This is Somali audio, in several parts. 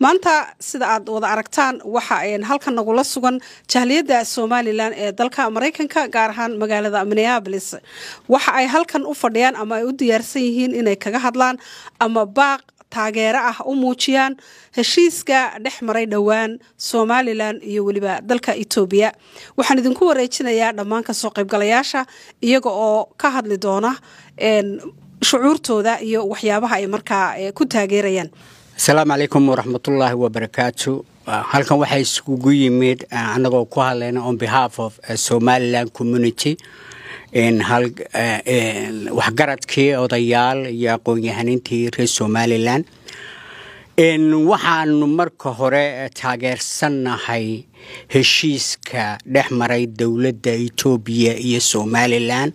maanta sida aad wada aragtaan waxa halkan nagula sugan jahliyadda somalilan ee dalka maraykanka gaar ahaan magaalada minneabolis waxa ay halkan u fadhiyaan ama ay u diyaarsan yihiin inay kaga hadlaan ama baaq taageero ah u muujiyaan heshiiska dhex maray dhowaan somalilan iyo weliba dalka etoobiya waxaan idinku wareejinayaa dhammaan soo qaybgalayaasha iyaga oo ka hadli doona shucuurtooda iyo waxyaabaha ay markaa eh, ku taageerayaan asalaamu calaykum waraxmatullaahi wabarakaatu halkan waxaa isugu yimid anagoo ku hadlayna on behalf of uh, somalilan community uh, waxgaradkii odayaal iyo aqoon reer somaliland waxaanu marka hore uh, taageersannahay heshiiska dhex maray dowladda etoobiya iyo somaliland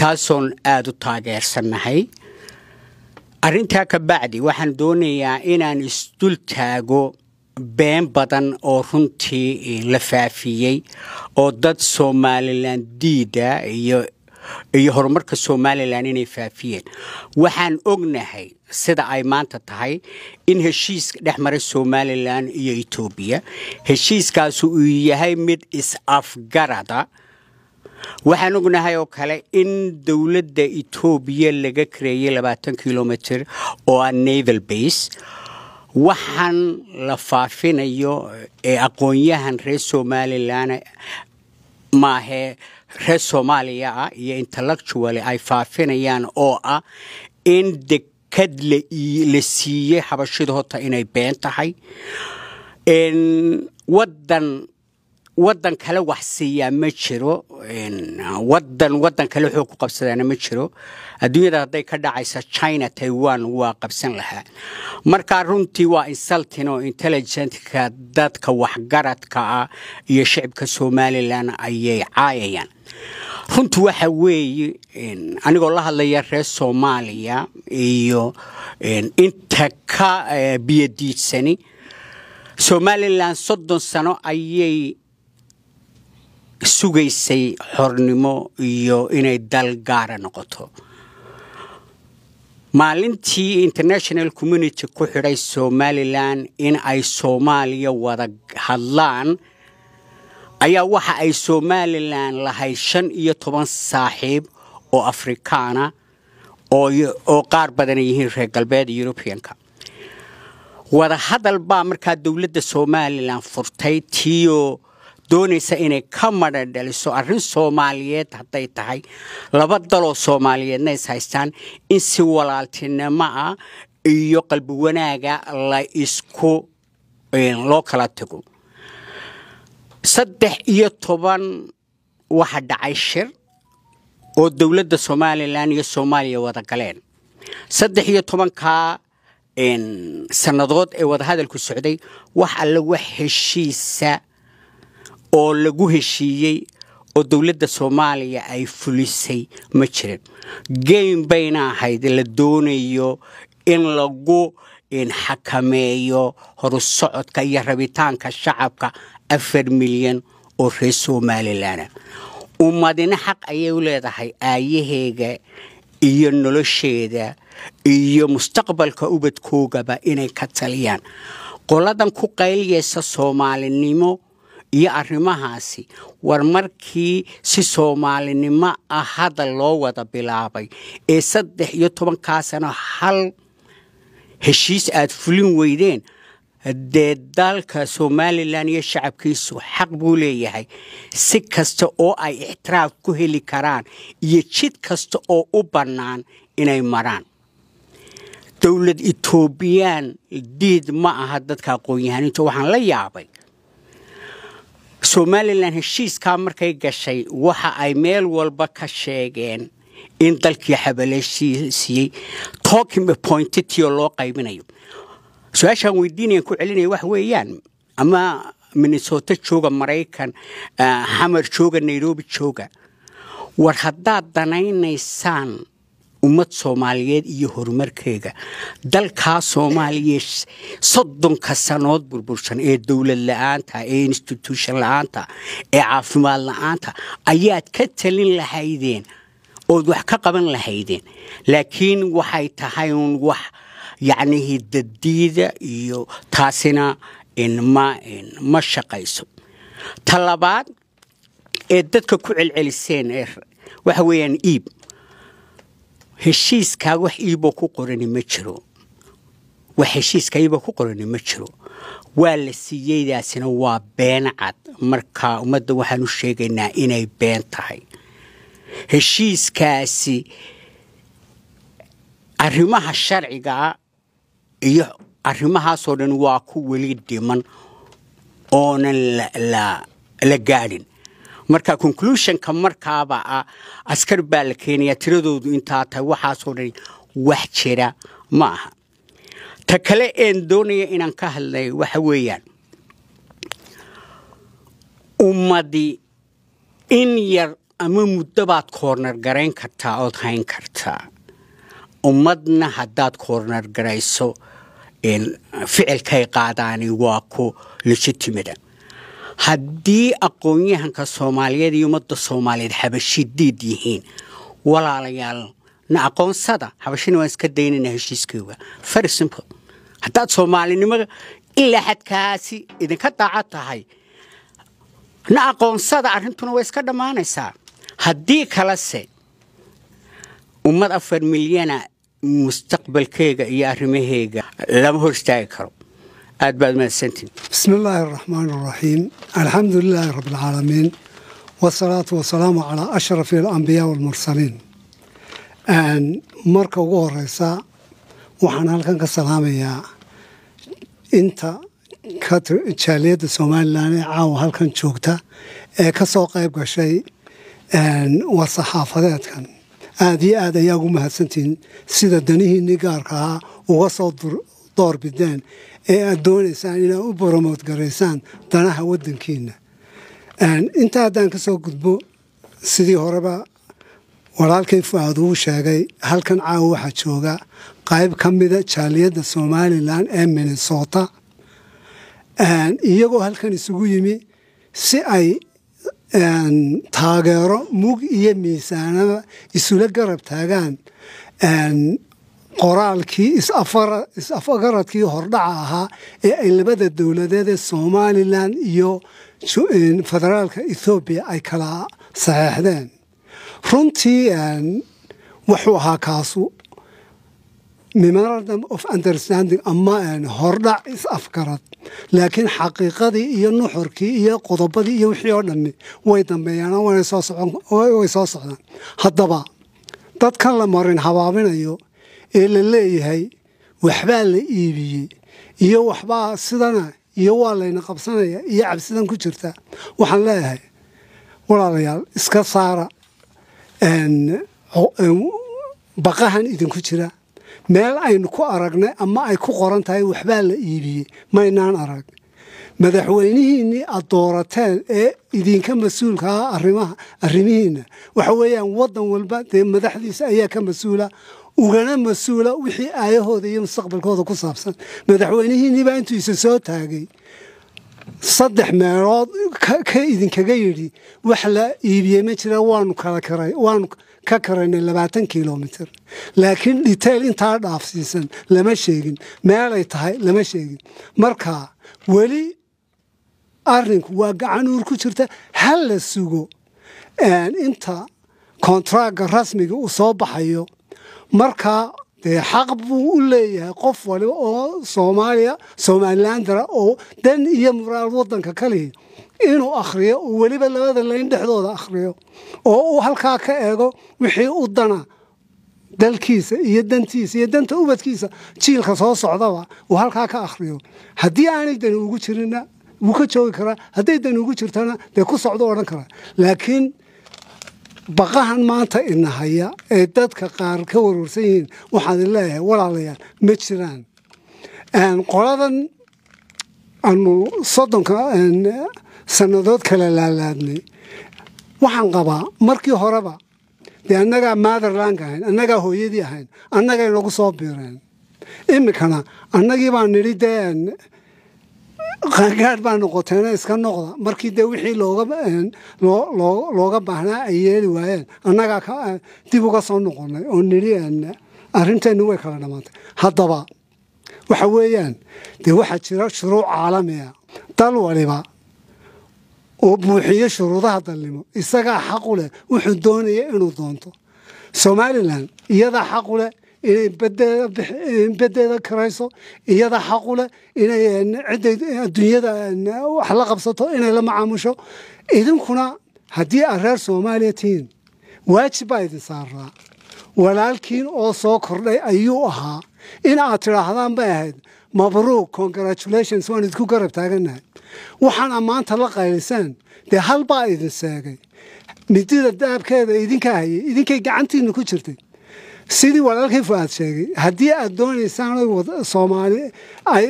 taasoon aada u taageersannahay arrintaa ka bacdi waxaan doonayaa inaan isdul taago been badan oo runtii eh, la faafiyey oo dad somalilan diida iyo iyo horumarka somalilan inay faafiyeen waxaan ognahay sida ay maanta tahay in heshiiska dhex maray somalilan iyo etoobiya heshiiskaasu uu yahay mid is-afgarada waxaan ognahay oo kale in dowladda etoobiya laga kareeyey labaatan kilomitr oo a naval base waxaan la faafinayo ee eh, aqoon reer somalilan maahe reer soomaaliya ah iyo intellectual ay faafinayaan oo ah in dekad la siiyey xabashida horta inay been tahay wadan waddan kale wax siiyaa ma jiro wadan wadan kale xoog ku qabsadaana ma jiro adduunyada hadday ka dhacaysa china taiwan waa qabsan lahaa marka runtii waa insultin oo intelligentka dadka waxgaradka ah iyo shicibka somalilan ayay caayayaan runtu waxa weeye anigoo la hadlaya reer soomaaliya iyo inta ka eh, biyodiidsani somalilan soddon sano ayay sugaysay xornimo iyo inay dal gaara noqoto maalintii international community ku xidhay somalilan in ay soomaaliya wada hadlaan ayaa waxa ay somalilan lahay shan iyo toban saaxiib oo afrikaana oo qaar badan yihiin reer galbeed yurubiyanka wadahadal baa markaa dowladda somalilan furtay tiyo doonaysa inay eh, ka madhan arin soomaaliyeed hadday tahay laba daloo soomaaliyeedna is haystaan in si walaaltinimoa iyo qalbi wanaaga la isku loo kala tago saddex iyo toban waxa dhacay shir oo eh, dowladda somalilan iyo soomaaliya wada galeen saddex iyo tobankaa sannadood ee wadahadalku socday wax alla wax heshiisa oo lagu heshiiyey oo dowladda soomaaliya ay fulisay ma jirin geyn bayna ahayd la doonayo in lagu xakameeyo horusocodka iyo rabitaanka shacabka afar milyan oo reer somalilana ummadina xaq ayay u leedahay aayaheega iyo nolosheeda iyo mustaqbalka ubadkoogaba inay ka taliyaan qoladan ku qaylyeysa soomaalinimo iyo arrimahaasi war markii si soomaalinimo ah hadda loo wada bilaabay ee saddex iyo tobankaa sano hal heshiis aada fulin weydeen dee dalka somalilan iyo shacabkiisu xaq buu leeyahay si kasta oo ay ixtiraaf ku heli karaan iyo jid kasta oo u bannaan inay maraan dowlad etoobiyaan diid ma aha dadka aqoon-yahaniinta waxaan la yaabay somalilan heshiiskaa markay gashay waxa ay meel walba ka sheegeen in dalkii xabalaysiiyey talking appointitio loo qaybinayo su-aashaan weydiinayan ku celinaya wax weeyaan ama minnesota jooga maraykan xamar ah, jooga nairobi jooga war haddaad danaynaysaan ummad soomaaliyeed iyo horumarkeega dalkaa soomaaliya soddonka sanood burbursan ee dowlad la-aanta ee institution la-aanta ee caafimaad la-aanta ayaad ka talin lahaydeen ood wax ka qaban lahaydeen laakiin waxay tahay uun wax yacnihi daddiida iyo taasina in ma shaqayso talabaad labaad ee dadka ku celceliseen waxa weeyaan iib heshiiskaa wax iibo ku qorani ma jiro wax heshiiska iibo ku qorani ma jiro waa la siiyeydaasina waa been cad markaa ummadda waxaan u sheegaynaa inay been tahay heshiiskaasi arrimaha sharcigaa iyo arrimahaasoo dhan waa ku weli dhiman oonan la gaadhin marka conclusionka markaaba ah askar baa la keenaya tiradoodu intaa tahay waxaasoo dhan wax jira ma aha ta kale een doonaya inaan ka hadlay waxa weeyaan ummadii in yar ama muddobaad baad koornar garayn kartaa ood hayn kartaa ummadna haddaad koornar garayso ficilkay qaadaani waa ku legitimada haddii aqoonyahanka yahanka soomaaliyeed iyo ummadda soomaaliyeed xabashidiid yihiin walaalayaal na aqoonsada xabashina waan iska daynana heshiiskooga farsimo haddaad soomaalinimo ilaa xadkaasi idinka daaco tahay na aqoonsada arrintuna way iska dhammaanaysaa haddii kalese ummad afar milyana ah mustaqbalkeega iyo arrimahayga lama hor istaagi karo aad baad umahadsantiin bismi illaahi araxmaan araxiim alxamdu lilaahi rabbialcaalamiin wasalaatu wasalaamu calaa ashrafi alambiyaa walmursaliin marka ugu horeysa waxaan halkan ka salaamayaa inta jaaliyadda somalilan ee caawa halkan joogta ee kasoo soo qayb gashay warsaxaafadeedkan aada iyo aada ayaa ugu mahadsantihiin sida danihiinii gaarka ahaa uga soo doorbideen ee aad doonaysaan inaad u boromood garaysaan danaha wadankiina intaa haddaan kasoo gudbo sidii horeba walaalkay fuaad aad uu sheegay halkan caawa waxaa jooga qayb ka mida ah jaaliyadda somalilan ee minnesota iyagoo halkan isugu yimi si ay taageero mug iyo miisaanada isula garab taagaan qoraalkii is-afgaradkii hordhaca ahaa ee ay labada dowladeed ee somalilan iyo federaalka ethoobiya ay kala saxeexdeen runtii wuxuu ahaa kaasu memorandum of understanding ama hordhac is-afgarad laakiin xaqiiqadii iyo nuxurkii iyo qodobadii iyo wixii oo dhammi way dambeeyaan way soo socdaan haddaba dadka la marin habaabinayo ee la leeyahay waxbaa la iibiyey iyo waxbaa sidana iyo waa layna qabsanaya iyo cabsidan ku jirta waxaan leeyahay walaalayaal iska saara baqahan idinku jira meel aynu ku aragnay ama ay ku qoran tahay waxbaa la iibiyey maynaan arag madaxweynihiinnii aad doorateen ee idinka mas-uulka ah arrimihiinna waxa weeyaan waddan walba dee madaxdiisa ayaa ka mas-uula ugana mas-uula wixii aayahooda iyo mustaqbalkooda ku saabsan madaxweynihiinibaa intuu isa soo taagay saddex meelood ka idinkaga yidhi wax la iibiyey ma jira waanu waanu ka karaynay labaatan kilomitr laakiin dhitayl intaa dhaafsiisan lama sheegin meelay tahay lama sheegin marka weli arrinku waa gacan uur ku jirta ha la sugo inta kontraaga rasmiga uu soo baxayo marka dee xaq buu u leeyahay qof waliba oo soomaaliya somalilandara oo dan iyo muraal wadanka kalihi inuu akhriyo oo weliba labada layn dhexdooda akhriyo oo uu halkaa ka eego wixii u dana dalkiisa iyo dantiisa iyo danta ubadkiisa jiilka soo socdaba uu halkaa ka akhriyo haddii aanay dani ugu jirinna wuu ka joogi karaa hadday dani ugu jirtana dee ku socdo odhan kara laakiin baqahan maanta inahaya haya ee dadka qaar ka warwarsan yihiin waxaan leeyahay walaalayaal ma jiraan qoladan aanu soddonka sannadood kala laalaadnay waxaan qabaa markii horeba dee annagaa maatherlandka ahayn annagaa hooyadii ahayn annagay nagu soo biireen iminkana annagii baan nidhi dee qaangaad baa noqoteena iska noqda markii dee wixii looga eh, baahnaa ay yeeli waayeen annagaa eh, dib uga soo noqonay oo nidhi eh, arrinteenni way kala dhamaantay haddaba waxa weeyaan dee waxaa jira shuruuc caalamiya ah. dal waliba oo buuxiyo shuruudaha dalnimo isagaa xaqu leh wuxuu doonaya inuu doonto somalilan iyadaa xaqu leh badeeda karayso iyada xaqule leh inay cidday adduunyada wax la qabsato inay la macaamusho idinkuna haddii aad reer soomaaliya tihiin waajib baa idin saaraa walaalkiin oo soo kordhay ayuu ahaa in aad tidhaahdaan bay ahayd mabruuq congratulations waan idinku garab taagannahay waxaana maanta la qaylisaan dee halbaa idin seegay midida daabkeeda idinka hayay idinkay gacantiinna ku jirtay sidii walaalkii fuaad sheegay haddii aad doonaysaan soomaali ay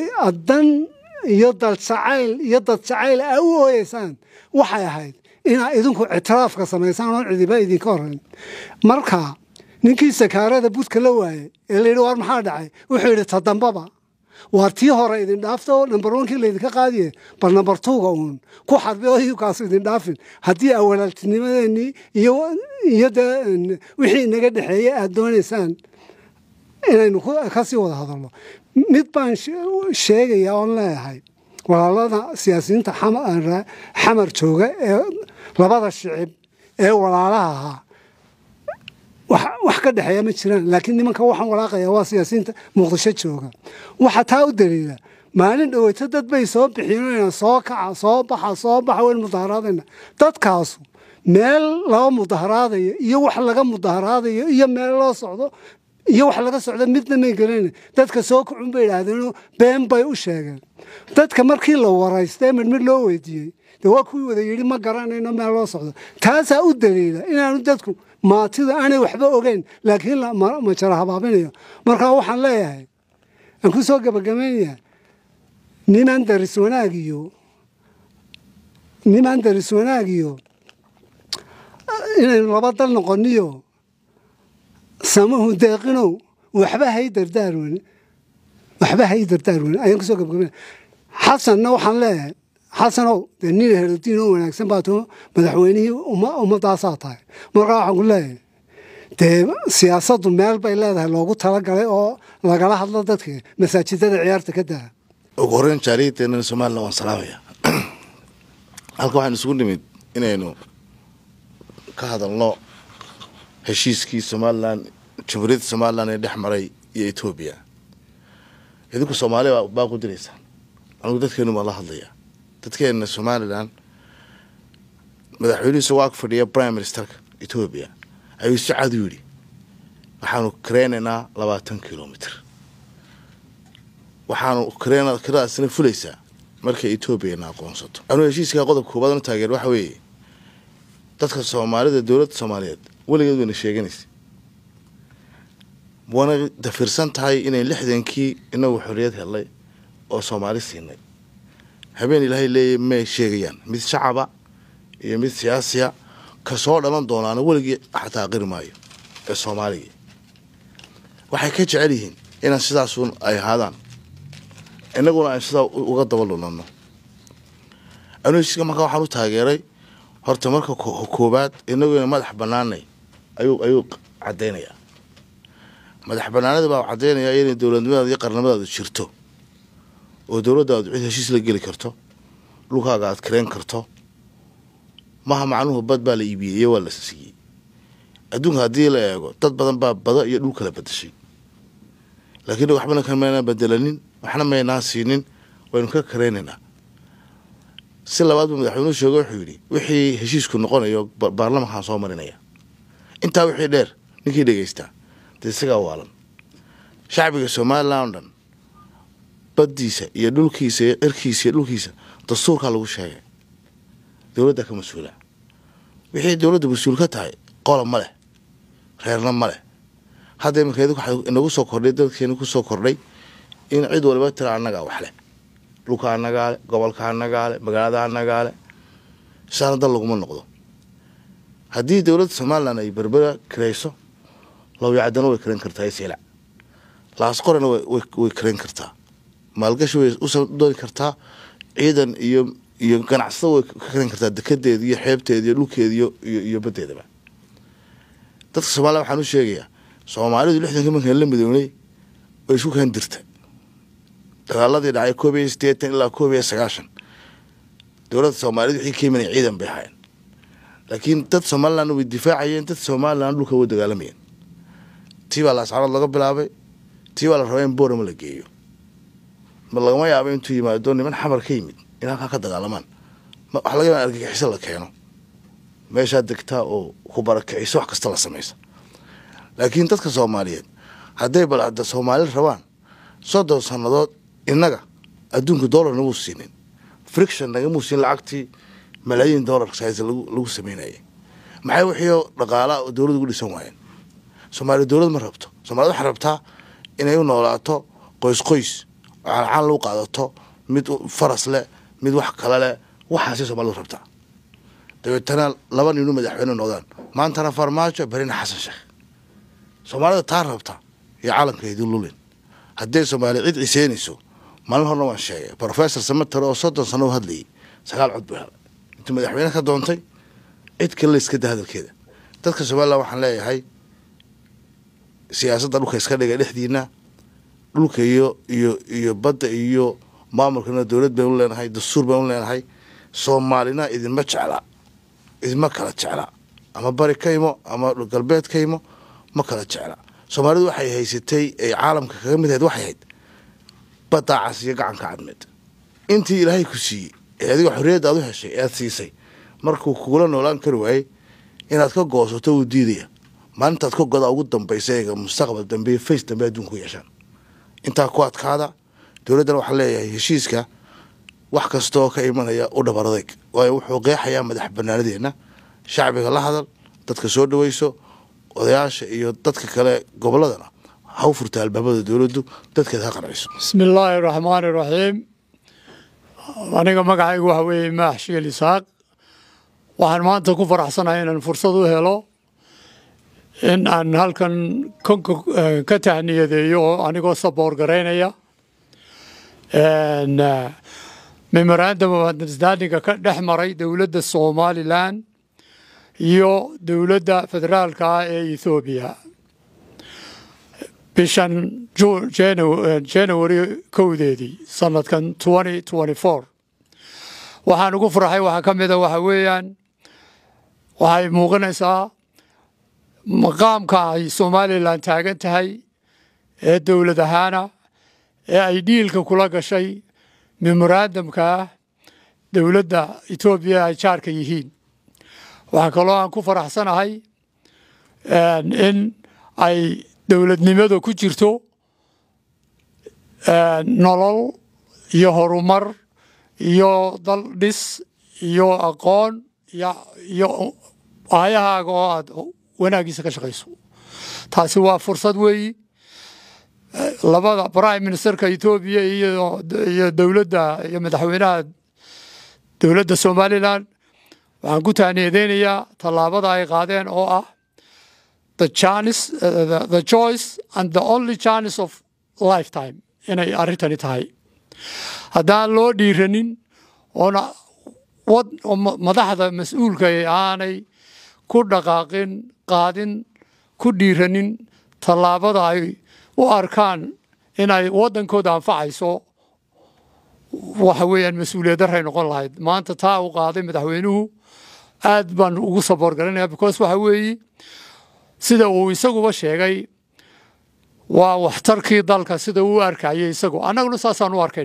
dan iyo dalacayl iyo dad jacayl aa ah u ooyeysaan waxay ahayd inaa idinku ictiraafka samaysaan oo cidiba idinka horan marka ninkii sakaarada budka la waayey ee layidhi war maxaa dhacay wuxuu yidhi tadambaba waa tii hore idin dhaafto nambar onkii laydinka qaadiye bal nambar tuuga uun ku xarbi oo idin dhaafin haddii awalaaltinimadeenii iyo dee wixii inaga dhexeeye aada doonaysaan inaynu kasii wada hadalno mid baan sheegayaa oon leeyahay walaalada siyaasiyiinta xamar jooga ee labada shicib ee walaalaha ahaa wax ka dhexeeya ma jiraan laakiin nimanka waxaan walaaqaya waa siyaasiinta muqdisho jooga waxaa taa u daliila maalin dhaweyto dad bay soo bixinayna soo kaca soo baxa soo baxa wayn mudaharaadayna dadkaasu meel loo mudaharaadayo iyo wax laga mudaharaadayo iyo meel loo socdo iyo wax laga socdo midna may gelayna dadka soo kacun bay idhaahdeenoo been u sheegeen dadka markii la waraystee midmid loo weydiiyey de waa kuwii wada yidhi ma garanayno meel loo socdo taasaa u daliila inaanu dadku maatida aanay waxba ogeyn laakiin majara habaabinayo markaa waxaan leeyahay aan ku soo gabagabaynayaa ninan daris wanaag iyo niman daris wanaag iyo inaynu laba dal noqonniyo samahu deeqinow waxba hay dardaarwen waxba hay dardaarwen ayaan ku soo xasanna waxaan leeyahay xasanow de nin herodin oo wanaagsan baat madaxweynihii ummadaasaa tahay markaa waxaan ku leeyahay dee siyaasaddu meel bay leedahay loogu talagalay oo lagala hadlo dadka masaajidada ciyaarta ka daa ugu horeyn jaariyadeena somalilan waan salaamaya halka waxaan isugu nimid inaynu ka hadalno heshiiskii somalilan jamhuuriyadda somalilan ee dhex maray iyo etoobiya idinku soomaaliya baa ku diraysaan anigu dadkeenu baan la hadlaya dadkeena somalilan madaxweynihiisa waa ku fadhiya prime ministerka etoobiya ayuu si cad u yidhi waxaanu kareynaynaa labaatan kilomitr waxaanu kiradaasna fulaysaa markay etoobiyana aqoonsato anuu heshiiska qodobka koobaad u taageer waxa weeye dadka soomaalida dowladda soomaaliyeed weligeed wayna sheeganaysa waana dafirsan tahay inay lixdankii inagu xoriyad helnay oo soomaali siinay habeen ilaahay leeya may sheegayaan mid shacaba iyo mid siyaasiya kasoo dhalan doonaana weligii xataa qiri maayo ee soomaaliga waxay ka jecel yihiin inaan sidaasun ay ahaadaan inaguna aan sidaa uga daba lunano anusiska markaa waxaan u taageeray horta marka koobaad inaguna madax banaanay ayuu ayuu cadaynayaa madax banaanada baa caddaynaya inay dowladnimadaad iyo qarnimadaadu jirto oo dowladdaadu cid heshiis la geli karto dhulkaaga aad kareen karto maha macnuhu bad baa la iibiyey iyo waa la siiyey adduunka haddii la eego dad badan baa bada iyo dhul kala bedeshay laakiin waxbana kan maynaan bedelanin waxna maynaan siinin waynu ka kareynaynaa si labaadba madaxweynuhu sheege wuxuu yidhi wixii heshiisku noqonayo baarlamankaan soo marinaya intaa wixii dheer ninkii dhegeysta dee isagaa waalan shacbiga somalilan o dhan baddiisa iyo dhulkiisa iyo cirkiisa iyo dhulkiisa dastuurkaa lagu sheegay dowladdaa ka mas-uula wixii dowladda mas-uul ka tahay qola ma leh reerna ma leh hadda iminkeed waxaa inagu soo kordhay dalkeena ku kordhay in cid waliba tira annagaa waxleh dhulka annagaale gobolka anagaale magaalada anagaale saana dal laguma noqdo haddii dowladda somalilan ay berbera kirayso lawyacdana way karan kartaa isilac laasqorana way karan kartaa maalgashi way u dooni kartaa ciidan iyo iyo ganacsada way ka karin kartaa dekedeeda iyo xeebteeda iyo dhulkeeda iyo badeedaba dadka soomaliya waxaan u sheegayaa soomaalidu lixdanka markaan la midoonay way isku kaan dirta dagaaladii dhacay koob iyo sideetan ilaa koob iyo sagaashan dowladda soomaaliyed wixii ka imanaya ciidan bay ahaayeen laakiin dad somalilan way difaacayeen dad somalilan dhulka way dagaalamayeen tii baa la ascaanood laga bilaabay tii baa la rabaa in boorama la geeyo ma lagama yaabo intuu yimaado niman xamar ka yimid in halkaa ka dagaalamaan waxa laga yaaba argagixiso la keeno meeshaa degtaa oo ku barakiciso wax kasta la samaysa laakiin dadka soomaaliyeed hadday balcadda soomaali rabaan soddon sannadood innaga adduunka dollar naguu siinin friction nagamuu siin lacagtii malaayiin dollar saas lagu samaynayay maxay wixiio dhaqaala oo dowlad ugu dhisan waayeen soomaaliya dowlad ma rabto soomaaliyad waxay rabtaa inay u noolaato qoys qoys lacaan lou qaadato mid faras leh mid wax kale leh waxaasi soomaalida rabtaa dabeetana laba ninu madaxweyne noqdaan maantana farmaajo berina xasan sheekh soomaalida taa rabta iyo caalamkaydin lulin hadday soomaaliya cid ciseynayso maalin horna waan sheegay rofesor samater oo soddon sano u hadlayay sagaal cod buu helay intuu madaxweyne ka doontay cid kale la iskada hadalkeeda dadka somalilan waxaan leeyahay siyaasadda dhulka iska dhigay dhexdiina dhulka iyo iyo iyo badda iyo maamulkana dowlad baynu leenahay dastuur baynu leenahay soomaalina idinma jecla idinma kala jecla ama bari ka imo ama galbeed ka imo ma kala jecla soomaalidu waxay haysatay ay caalamka kaga mid ahayd waxay ahayd baddaa casiyo gacanka cadmeed intii ilaahay ku siiyey ee adiga xorriyadda aad u heshay eead siisay markuu kugula noolaan kari waayey inaad ka goosato wuu diidaya maalintaad ka godaa ugu dambaysa eega mustaqbal dambeeye fays dambe adduunka yeeshaan intaa ku adkaada dowladdan waxaa leeyahay heshiiska wax kastoo ka imanaya u dhabar adeg waayo wuxuu qeexayaa madax banaanadeenna shacbiga la hadal dadka soo dhaweyso odayaasha iyo dadka kale gobolladana ha furta albaabada dowladdu dadkeed ha qanciso bismi illaahi raxmaani raxiim aniga magacaygu waxa weeye maax shiil isaaq waxaan maanta ku faraxsanahay inaan fursad u helo in aan halkan konka eh, ka tahniyadeeyo oo anigoo saboor garaynaya eh, memorandum of understandinga ka dhex maray dowladda somalilan iyo dowladda federaalka ee ethoobiya bishan eh, january kowdeedii sannadkan waxaan ugu farxay waxaa ka mida ah waxa weeyaan waxay muuqinaysaa maqaamka ay somalilan taagan tahay ee dowlad ahaana ee ay dhiilka kula gashay memorandamka ah dowladda etoobiya ay jaarka yihiin waxaa kaloo aan ku faraxsanahay in ay dowladnimada ku jirto nolol iyo horumar iyo dal dhis iyo aqoon iyo aayahaaga oo aad wanaagiisa ka shaqeyso taasi waa fursad weeyi labada prime ministerka etoobiya iyo dowladda iyo madaxweynaha dowladda somalilan waxaan ku tahniyadeynayaa tallaabada ay qaadeen oo ah the choice and the only chance of lifetime inay arrintani tahay haddaan loo dhiiranin oona madaxda mas-uulka e, aanay ku dhaqaaqin qaadin ku dhiiranin tallaabada ay u arkaan inay waddankooda anfacayso waxa weeyaan mas-uuliyaddaray noqon lahayd maanta taa u qaaday madaxweynuhu aad baan ugu saboorgaranaya because waxa weeye sida uu isaguba sheegay waa waxtarkii dalka sida uu arkayay isagu annaguna saasaan u arkay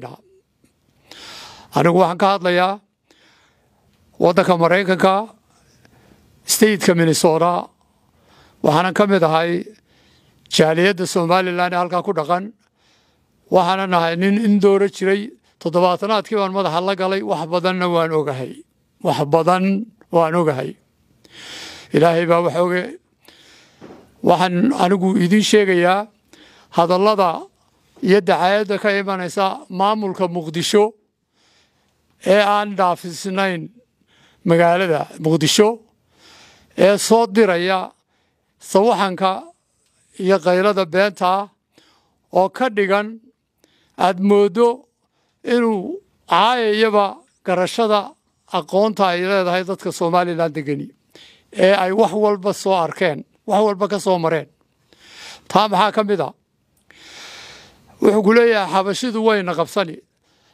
anigu waxaan ka hadlayaa waddanka maraykanka stateka minnesota waxaanan ka mid ahay jaaliyadda somalilan ee halkaa ku dhaqan waxaanan nahay nin indoora jiray toddobaatanaadkii baan madaxa la galay wax badanna waan ogahay wax badan waan ogahay ilaahay baa wax waxaan anigu idiin sheegayaa hadallada iyo dacaayadda ka imanaysa maamulka muqdisho ee aan dhaafisnayn magaalada muqdisho ee soo diraya sawaxanka iyo kaylada beenta ah oo ka dhigan aad mooddo inuu caayayaba garashada aqoonta ay leedahay dadka somalilan degeni ee ay wax walba soo arkeen wax walba ka soo mareen taa maxaa ka mid a wuxuu ku leeyahay xabashidu wayna qabsani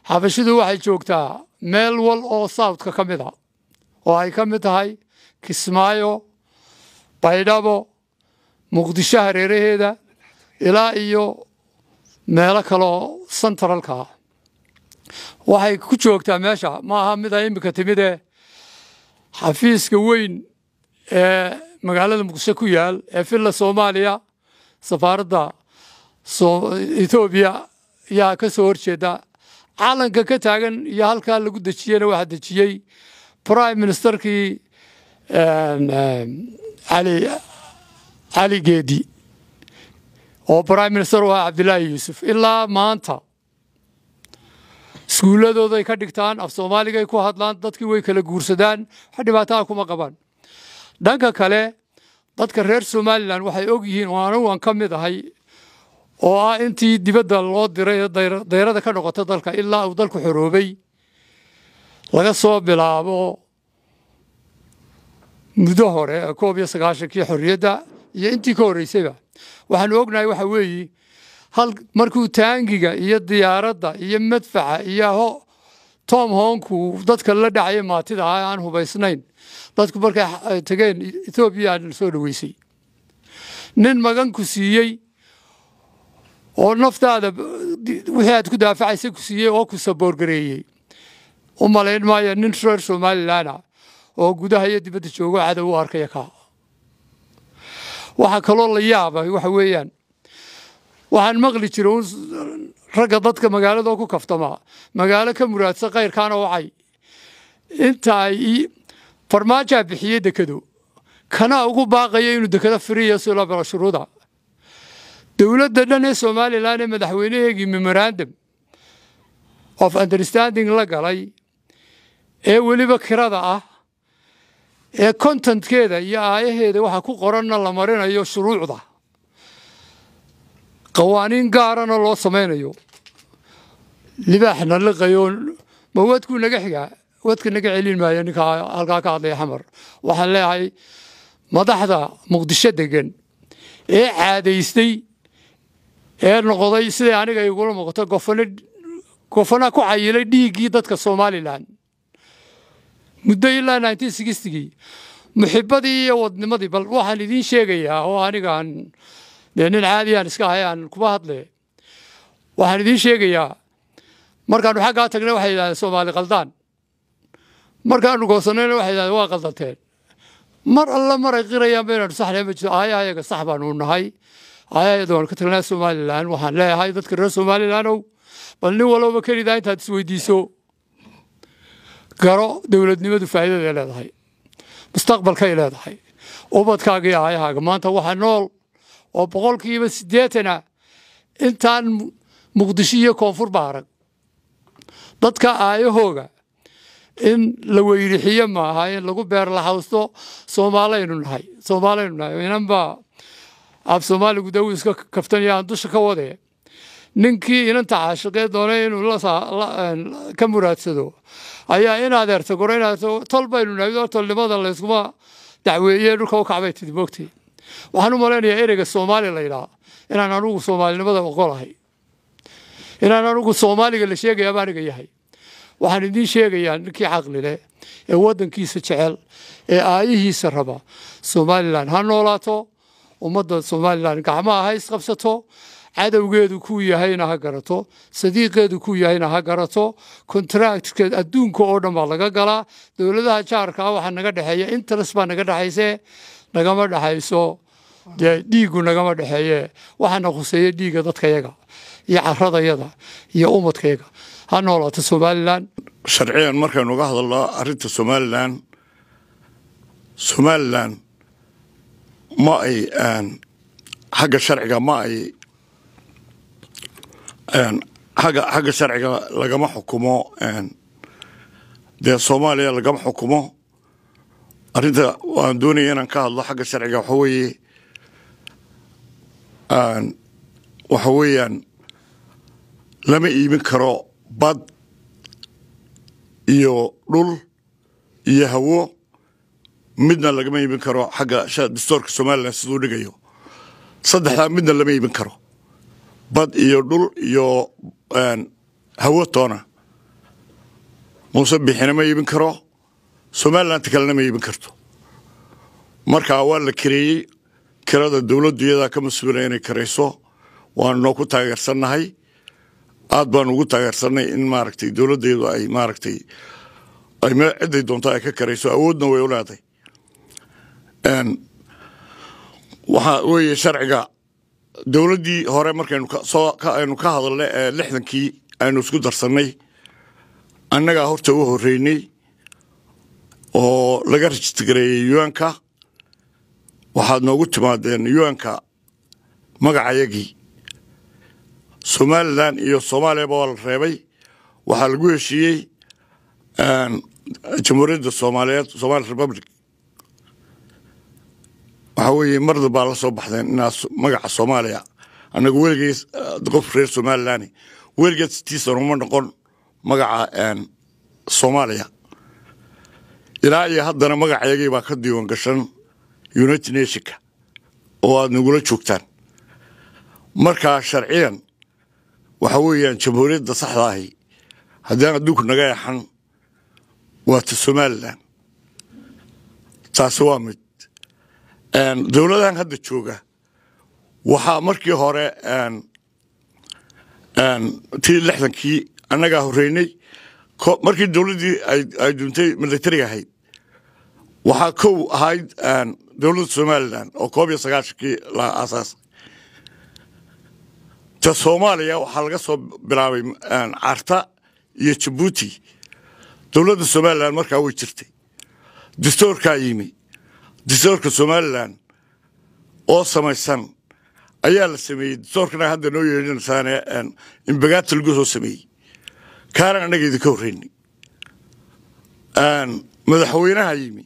xabashidu waxay joogtaa meel wal oo saawdka ka mid a oo ay ka mid tahay kismaayo baydhabo muqdisho hareeraheeda ilaa iyo meelo kaloo santaralka ah waxay ku joogtaa meesha ma aha mid ay iminka timid ee xafiiska weyn ee magaalada muqdisho ku yaal ee villa soomaaliya safaaradda etoobiya yaa ka soo horjeeda calanka ka taagan iyo halkaa lagu dejiyena waxaa dejiyey prime ministerkii ali cali geedi oo prime minister u ahaa cabdilaahi yuusuf ilaa maanta iskuulladooday ka dhigtaan af soomaaligaay ku hadlaan dadkii way kala guursadaan wax dhibaataha kuma qabaan dhanka kale dadka reer somalilan waxay og yihiin oo anigu aan ka mid ahay oo ah intii dibadda loo diray dayrada ka noqota dalka ilaa uu dalku xoroobay laga soo bilaabo muddo hore koob iyo sagaashankii xorriyadda iyo intii ka horreysayba waxaan ognahay waxa weeye hal markuu taangiga iyo diyaaradda iyo madfaca iyo ho tom hoonku dadka la dhacaya maatida ah aan hubaysnayn dadku markay eh, tageen ethoobiyaa soo dhaweysay nin maganku siiyey oo naftaada wixii aad ku daafacaysa ku siiyey oo ku saboorgareeyey u malayn maaya nin reer somalilan ah oo gudaha iyo dibadda joogo cadow u arkaya kaa waxaa kaloo la yaabay waxa weeyaan waxaan maqli jiray un ragga dadka magaalada ku kaftama magaalo ka muraadsa kayrkaana wacay ay farmaajaa bixiyey dekedo kana ugu baaqaya inuu dekado si sila bala shuruuda dowladda dhan ee somalilan ee madaxweyneheegii memorandum of understanding la galay ee weliba kirada ah ee contentkeeda iyo aayaheeda waxa ku qoranna la marinayo shuruucda qawaaniin gaarana loo samaynayo libaaxna liqayo ma wadku naga xigaa wadka naga celin maayo ninkaa halkaa ka hadlaya xamar waxaan leeyahay madaxda muqdisho degan ee caadaystay ee noqday siday aniga igula muuqato gofana ku cayilay dhiiggii dadka somalilan muddo ilaa gii muxibadii iyo wadnimadii bal waxaan idiin sheegayaa oo anigaan dee nin caadiyaan iska ahay aan kuma hadle waxaan idiin sheegayaa markaannu xaggaa tagnay waxay yidhahdeen soomaali qaldaan markaannu goosanayna waxay yidhahdeen waa qaldanteen mar alla maray qirayaan baynanu saxnay ma jirto aaya ayaga sax baanu nahay ayayadu waanu ka tagnaa somalilan waxaan leeyahay dadka reer somalilan bal nin walowba kelidaa intaad isweydiiso garo dowladnimadu faa'iidaday leedahay mustaqbalkay leedahay ubadkaaga iyo hayahaaga maanta waxaa nool oo boqolkiiba siddeetan ah intaan muqdisho iyo koonfur baarag dadka aayahooga in la weyrixiyo maaha in lagu beer lahawsto soomaalaynu nahay soomaalaynu nahay inanbaa af soomaali gudawi iska kaftanayaan dusha ka wadee ninkii inanta caashiqee doonay inuu eh, ka muraadsado ayaa in adeerta gore inaadee tol baynu naamid oo tolnimada layskuma dacweeyey dhulka u kacbay tidi moogtay waxaan u malaynayaa ereyga soomaali la yidhaha inaan anugu soomaalinimada oqolahay inaan anugu soomaaliga la sheegaya baaniga yahay waxaan idiin sheegayaa ninkii caqli leh ee waddankiisa jecel ee aayihiisa raba somalilan ha noolaato ummadda somalilan gacmaha ha isqabsato cadowgeedu kuu yahayna ha garato sadiiqeedu kuu yahayna ha garato kontaractkeed adduunka oo dhan baa laga galaa dowladaha jaarka ah waxaa naga dhexeeya interes baa naga dhexayse nagama dhexayso dee dhiiggu nagama dhexeeye waxaana khuseeya dhiigga dadkayaga iyo caradayada iyo umadkayaga ha noolaata somalilan sharciyan markaynu uga hadalno arrinta somalilan somalilan ma ay xagga sharciga ma ay xagga sharciga lagama xukumo dee soomaaliya lagama xukumo arinta waan doonaya inaan ka hadlo xagga sharciga waxa weeye waxa weeyaan lama iibin karo bad iyo dhul iyo hawo midna lagama iibin karo xagga dastuurka somalilan siduu dhigayo saddexdaa midna lama iibin karo bad iyo dhul iyo hawo toona muuse bixina ma iibin karo somalilanti kalena ma iibin karto marka waa la kareeyey kirada dowladdu iyadaa ka mas-uula inay karayso waan noo ku taageersannahay aad baanu ugu taageersannay in maaragtay dowladdeedu ay maaragtay ay me cidday doonto ay ka karayso awoodna way u leeday waxaa weeye sharciga dowladdii hore markaynu aynu ka hadalnay ee lixdankii aynu isku darsannay annagaa horta u horreynay oo laga rejistgareeyey yuanka waxaad noogu timaadeen yuanka magacayagii somalilan iyo soomaaliyaba waa la reebay waxaa lagu heshiiyey jamhuuriyadda soomaaliyeed somaali republic waxa weeye marda baa la soo baxdeen inaa magaca soomaaliya anagu weligey eh, qof reer somalilan weligeed sitiisan uma noqon magaca soomaaliya ilaa iyo haddana magacaygay baa ka diiwan gashan united nationka oo aad nagula joogtaan markaa sharciyan waxa weeyaan jamhuuriyadda saxda ahi haddaan adduunku naga yaxan waata somalilan taasi waa mid dowladan hadda jooga waxaa markii hore tii lixdankii annagaa horeynay markii dowladdii ay duuntay militariga ahayd waxaa kow ahayd dowladda somalilan oo koob iyo sagaashankii la aasaasay ta soomaaliya waxaa laga soo bilaabay carta iyo jabuuti dowladda somalilan markaa way jirtay dastoorkaa yimi disoorka somalilan oo samaysan ayaa la sameeyey disoorkana hadda noo yeedhinaysaane inbagaata lagu soo sameeyey kaana annaga idinka horreyni madaxweynaha yimi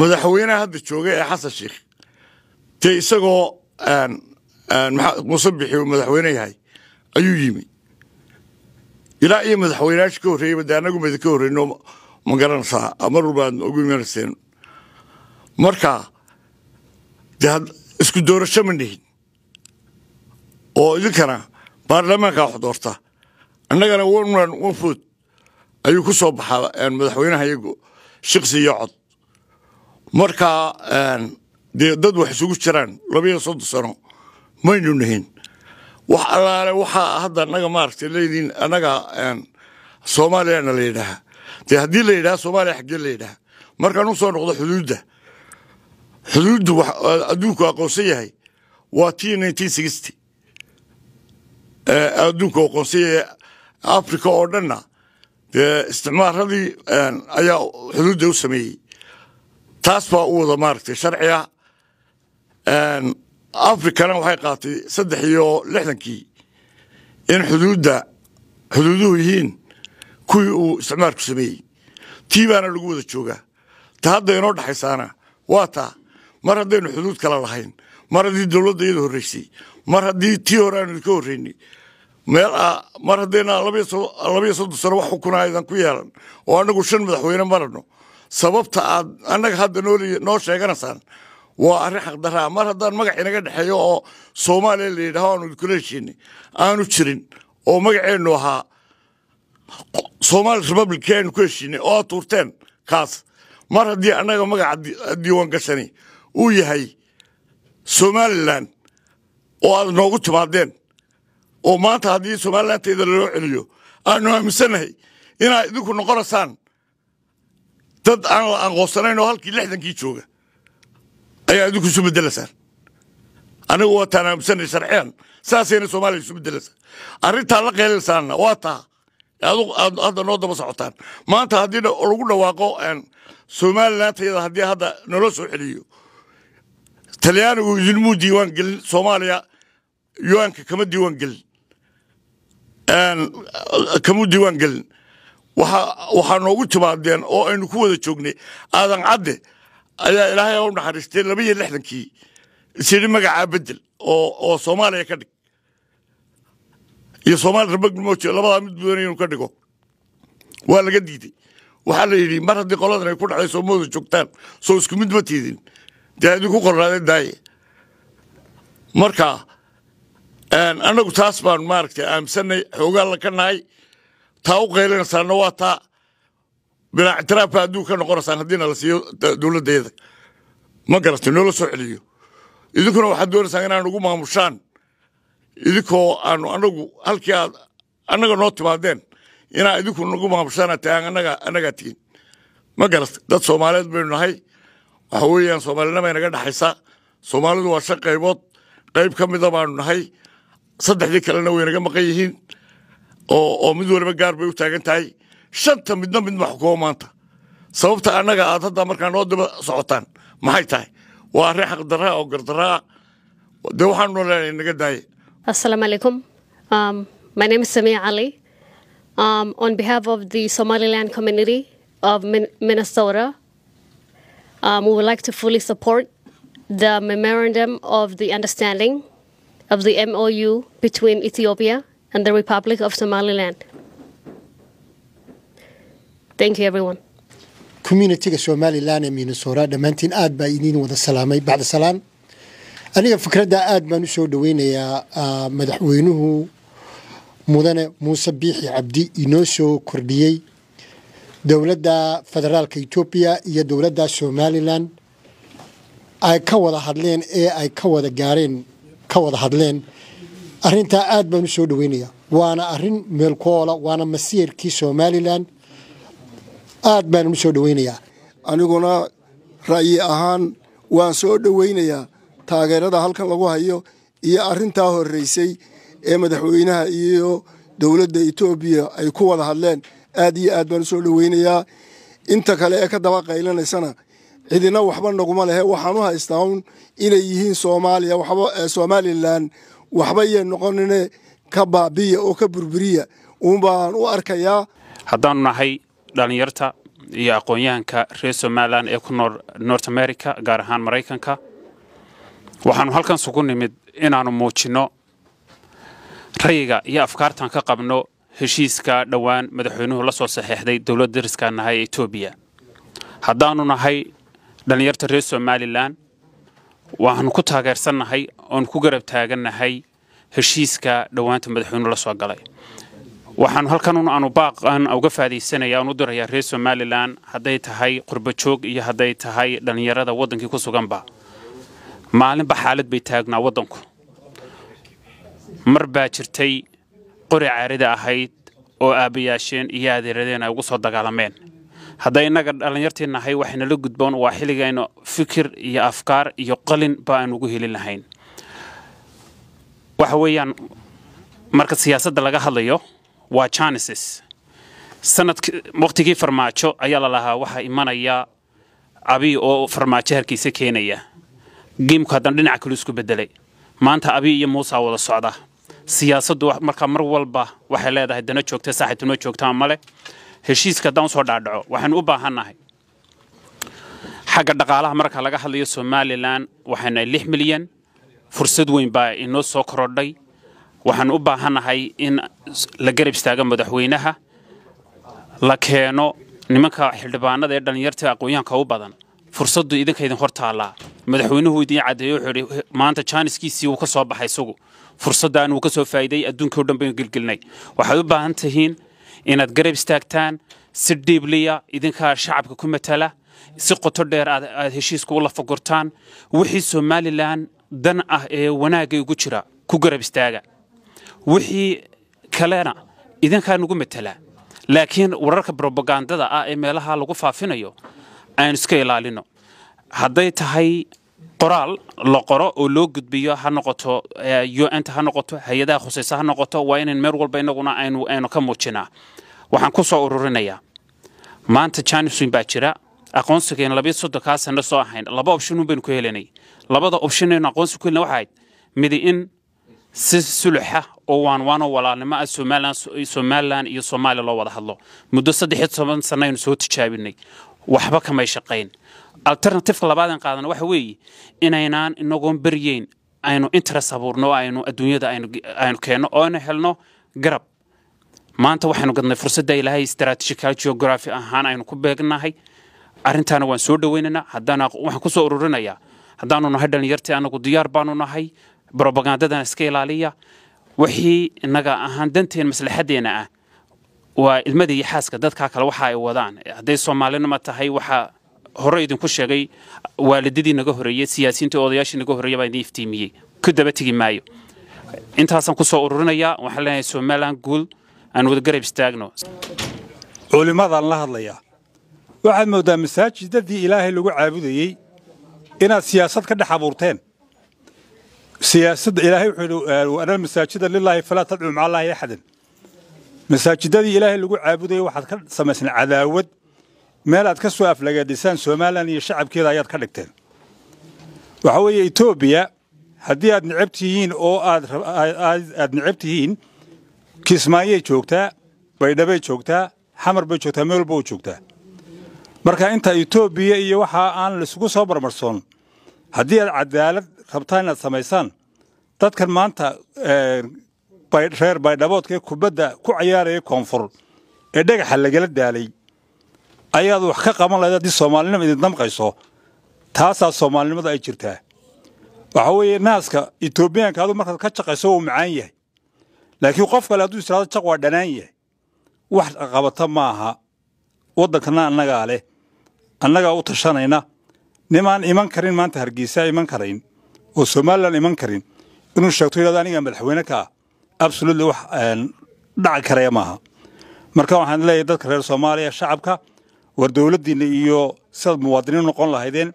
madaxweynaha hadda jooga ee xasan sheikh dee isagoo muuse uu madaxweyne yahay ayuu yimi ilaa iyo madaxweyneyaasha ka horreeyeyba dee annagu ma idinka horreyno ma garanaysaa mar walbaad ogu imanayseen marka dee isku doorasho ma dhihin oo idinkana baarlamaanka wax doorta annagana oneman one ayuu ku soo baxaa madaxweynaha iyagu shiksi iyo cod marka dee dad wax isugu jiraan labaiyo soddon sano maynu nihin wax allaale waxaa hadda annaga maaragtay leediin annaga soomaaliyana la yidhaahaa dee haddii la yidhaha soomaaliya xaggee la yidhaha markaan usoo soo noqdo xuduudda xuduuddu eh, adduunku aqoonsan yahay waa tii nineteen sixty eh, adduunku aqoonsan yahay africa oo dhanna dee eh, isticmaaradii ayaa xuduudda u sameeyey taas baa u wada maaragtay sharci africana waxay qaatay saddex iyo lixdankii in xuduudda xuduuduhu yihiin kuwii uu isticmaalku sameeyey tii baana lagu wada joogaa ta hadda inoo dhexaysaana waa taa mar haddaynu xuduud kala lahayn mar haddii dowladda iyada horreysay mar haddii ti hore aanu iska horrayni meel ah, mar haddayna labayo soddon sano wax xukunaa idan ku yeelan oo annagu shan madaxweyne marano sababta aad annaga hadda noo sheeganaysaan waa arrin xaqdaraa mar haddaan magac inaga dhexeeyo oo soomaaliya la yidhaho aanu idkula heshiinay aanu jirin oo magaceennu ahaa somaali republic aanu ku heshiinay oo aad tuurteen kaas mar haddii annaga magaca diiwaan gashani uu yahay somalilan oo aad noogu timaadeen oo maanta haddii somalilanteeda laloo celiyo aanu aaminsanahay inaad idinku noqonaysaan dad aan la aqoonsanayn oo halkii lixdankii jooga ayaa idinku isu bedelaysaan anigu waataan aaminsanay sharciyan saasayna soomaaliya isu bedelaysaa arrintaa la qeelaysaanna waa taa hadda noo daba socotaan maanta haddii lagu dhawaaqo somalilanteeda haddii hadda naloo soo celiyo talyaanigu idinmuu diiwaan gelin soomaaliya yuanka kama diiwaan gelin kamuu diiwaan gelin waxaa noogu timaadeen oo aynu ku wada joognay aadan cadde ayaa ilaahay u naxariistay laba iyo lixdankii isiri magacaa bedel oo soomaaliya ka dhig iyo somalia rabagmoje labadaa mid mudan inuu ka dhigo waa laga diiday waxaa la yidhi mar haddii qoladan ay ku dhacday soo ma joogtaan soo isku mid ma tiidin dee idinku qorraada daaye marka annagu taas baan maaragtay aaminsannay xoogaa laka nahay taa u qaylanaysaanna waa taa bilaa ictiraaf baa adduun ka noqonaysaan haddiina la siiyo dowladdeeda ma garatay noola soo celiyo idinkuna waxaad doonaysaan inaan ugu maamushaan idinkoo aanu anagu halkii aad annaga noo timaadeen inaa idinku nagu maamushaan anagaa tegin ma garatay dad soomaaliyeed baynu nahay waxa weeyaan soomaalinima inaga dhexaysa soomaalidu waa shan qaybood qayb ka mida baanu nahay saddexdii kalena way naga maqan yihiin oo mid waliba gaar bay u taagan tahay shanta midna midma xukumo maanta sababta annaga aad hadda markaa noo diba socotaan maxay tahay waa arrin xaqdaraa oo gardaraa dee waxaanu nooleenay naga daaye assalaamu calaykum um, my name is samia cali um, on behalf of the somaliland community of minnesota Um, we would like to fully support the memorandum of the understanding of the MOU between Ethiopia and the Republic of Somaliland. Thank you, everyone. communitiga somalilan ee minnesora dhammaantiin aad baa idiin wada salaamay bacda salaan aniga fikradda aad baan u soo dhoweynayaa uh, madaxweynuhu mudane muuse biixi cabdi inoo soo kordhiyey dowladda federaalka etoobiya iyo dowladda somalilan ay ka wada hadleen ee ay ka wada gaareen ka wada hadleen arintaa aad baan u soo dhaweynayaa waana arin meelkoola waana masiirkii somalilan aad baan u soo dhaweynayaa aniguna ra'yi ahaan waan soo dhoweynayaa taageerada halkan lagu hayo iyo arintaa horreysay ee madaxweynaha iyo dowladda etoobiya ay ku wada hadleen aad iyo aad baan usoo dhoweynayaa inta kale ee ka daba qaylanaysana cidina waxba naguma lehe waxaan u haystaa un inay yihiin soomaaliya waxba eh, somalilan waxba yee noqonine ka baabiya oo ka burburiya uunbaan u arkayaa haddaanu nahay dhallinyarta iyo aqoonyahanka reer somalilan ee ku nool north america gaar ahaan maraykanka waxaanu halkan sugu nimid inaanu muujinno rayiga iyo afkaartan ka qabno heshiiska dhowaan madaxweynuhu la soo saxeixday dowlad dariska nahay ee etoobiya haddaanu nahay dhallinyarta reer somalilan waxaanu ku taageersan nahay oonu ku garab taagannahay heshiiska dhowaanta madaxweynuhu la soo galay waxaanu halkan aanu baaqan uga faadaysanaya aan u dirayaa reer somalilan hadday tahay qurbajoog iyo hadday tahay dhallinyarada waddankii ku suganba maalinba xaalad bay taagnaa waddanku mar baa jirtay qori caarida ahayd oo aabayaasheen iyo adeeradeen ay ugu soo dagaalameen hadday innaga dhallinyartii nahay waxaynala gudboon waa xilligaynu fikir iyo afkaar iyo qalinba aan ugu helin lahayn waxa weeyaan marka siyaasadda laga hadlayo waa janeses sanad wakhtigii farmaajo ayaa la lahaa waxaa imanaya abiy oo farmaajo harkiisa keenaya giimku haddana dhinaca kale isku beddelay maanta abiy iyo muusaa wada socda siyaasaddu markaa mar walba waxay leedahay dana joogta saaxiibtinimo joogtaa male heshiiska haddaan usoo dhaadhaco waxaynu u baahannahay xagga dhaqaalaha marka laga hadlayo somalilan waxaynahay lix milyan fursad weyn baa inoo soo korodhay waxaan u baahannahay in la garab istaago madaxweynaha la keeno nimanka xildhibaanada ee dhallinyarta aqoon u badan fursaddu idinka idin hor taallaa madaxweynuhu idin caddeeyo wuxuu idhi maanta jaaniskiisii wuu ka soo baxay isagu fursaddan uu ka soo faa'iiday adduunkai o dhan baynu gelgelnay waxaad u baahan tihiin inaad garab istaagtaan si dhiibliya idinkaa shacabka ku matala si qoto dheer aad heshiiska u lafagortaan wixii somalilan dan ah ee wanaagga ugu jira ku garab istaaga wixii kalena idinkaa nagu matala laakiin wararka brobagandada ah ee meelaha lagu faafinayo aan iska ilaalino hadday tahay qoraal la qoro oo loo gudbiyo ha noqoto un-ta eh, ha noqoto hay-adaha khusaysa ha noqoto waa inan meel walba inaguna aynu ka muujinaa waxaan ku soo ururinayaa maanta janisin baa jira aqoonsigeen labiyo soddonkaa sanno soo ahayn laba opshinun baynu ku helanay labada opshinaynu aqoonsi ku helna waxayd midi in si suluxa oo waanwaanoo walaalnimo ah somalilan iyo soomaaliya loo wada hadlo muddo saddex iyo toban sannaaynu soo tijaabinay waxba kamay shaqayn alternativeka labaadan qaadana waxa weeye inaynaan inagoon beryeyn aynu interes abuurno aynu adduunyada aynu keenno oo aynu helno garab maanta waxaynu gadnay fursadda ilaahay istaraatijical geography ahaan aynu ku beegnahay arrintaana waan soo dhoweynaynaa haddaan waxaan ku ururinayaa haddaanu nahay dhalinyartii annagu diyaar baanu nahay brobagandadana iska ilaaliya wixii innaga ahaan danteen maslaxaddeenna ah waa ilmada iyo xaaska dadkaa kale waxa ay wadaan hadday soomaalinima tahay waxaa hore idinku sheegay waalidadii naga horeeye siyaasiinta odayaashii naga horreeya baa idin iftiimiyey ku daba tegi maayo intaasaan ku soo ururinayaa waxaan leenahay somalilan guul aan wadagarab istaagno culimmadaan la hadlayaa waxaad mooddaa masaajidadii ilaahay lagu caabudayey inaad siyaasad ka dhex abuurteen siyaasadda ilaahay wuxuu yidhi waanal masaajida lilaahi falaa tadcu macallaahi axadan masaajidadii ilaahay lagu caabudayey waxaad ka samaysnaa cadaawad meel aad ka soo aflagaadisaan somalilan iyo shacabkeeda ayaad ka dhigteen waxaa weeye etoobiya haddii aad necab tihiin oo aad necab tihiin kismaayay joogtaa baydhabay joogtaa xamar bay joogtaa meel walba u joogtaa marka inta etoobiya iyo waxa aan laisugu soo barmarsoon haddii aad cadaalad rabtaan inaad samaysaan dadkan maanta eh, reer baydhaboodka ee kubadda ku cayaaraya koonfur ee dhagaxa lagala daalay ayaad wax ka qaban lahayd haddii soomaalinima idin damqayso taasaa soomaalinimada ay jirtaa waxaa weeye naaska etoobiyaanka aduu markaad ka jaqayso wuu macaan yahay laakiin qof kale hadduu israado jaq waa dhanaan yahay wax qabata maaha waddankana annagaa leh annagaa u tashanayna nimaan iman karin maanta hargeysaa iman karayn oo somalilan iman karin inuu sheegto yidhahdo anigaa madaxweyne ka ah absolutely wax eh, dhaci karaya maaha marka waxaan leeyahay dadka reer soomaaliya shacabka war dowladdiinna iyo sidaad muwaadiniin noqon lahaydeen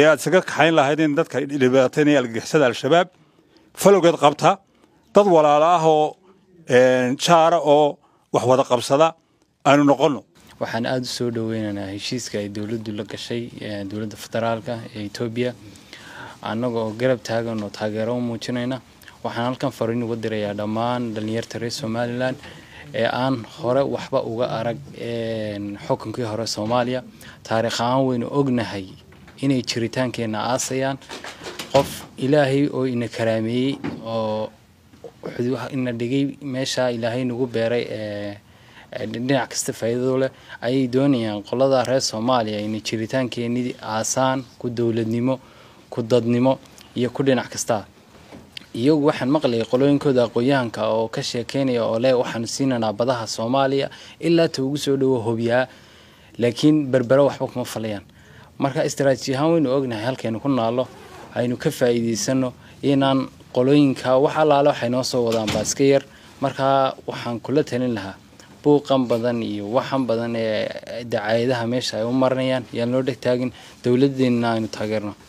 ee aad isaga kaxayn lahaydeen dadka dhibaataynaya algagixisada al-shabaab falowgeed qabta dad walaalo ah oo jaara oo wax wada qabsada aanu noqonno waxaan aada u soo dhoweynaynaa heshiiska ay dowladdu la gashay dowladda federaalka ee etoobiya annaga oo garab taagan oo taageero u muujinayna waxaan halkan fariin uga dirayaa dhammaan dhalinyarta reer somalilan ee aan hore waxba uga arag xukunkii hore soomaaliya taariikh ahaan waynu ognahay inay jiritaankeena aasayaan qof ilaahay oo ina karaameeyey oo ina dhigay meeshaa ilaahay nagu beeray dhinac kasta faa'iidado leh ayay doonayaan qoladaa reer soomaaliya ina jiritaankeeni aasaan ku dowladnimo ku dadnimo iyo ku dhinac kastaa iyagu waxaan maqlay qolooyinkooda aqoon oo ka sheekeynaya oo leh waxaanu siinanaa badaha soomaaliya ilaa ta ugu soo dhowo hobyaa laakiin berbera waxba kuma falayaan marka istaraatiiji ahaan waynu ognahay halkaynu ku naallo aynu ka faa'iidaysanno inaan qolooyinka wax allaale waxay noo soo wadaan baa iska yar markaa waxaan kula talin lahaa buuqan badan iyo waxan badan ee dacaayadaha meesha ay u marinayaan yaan loo dhegtaagin dowladeenna aynu taageerno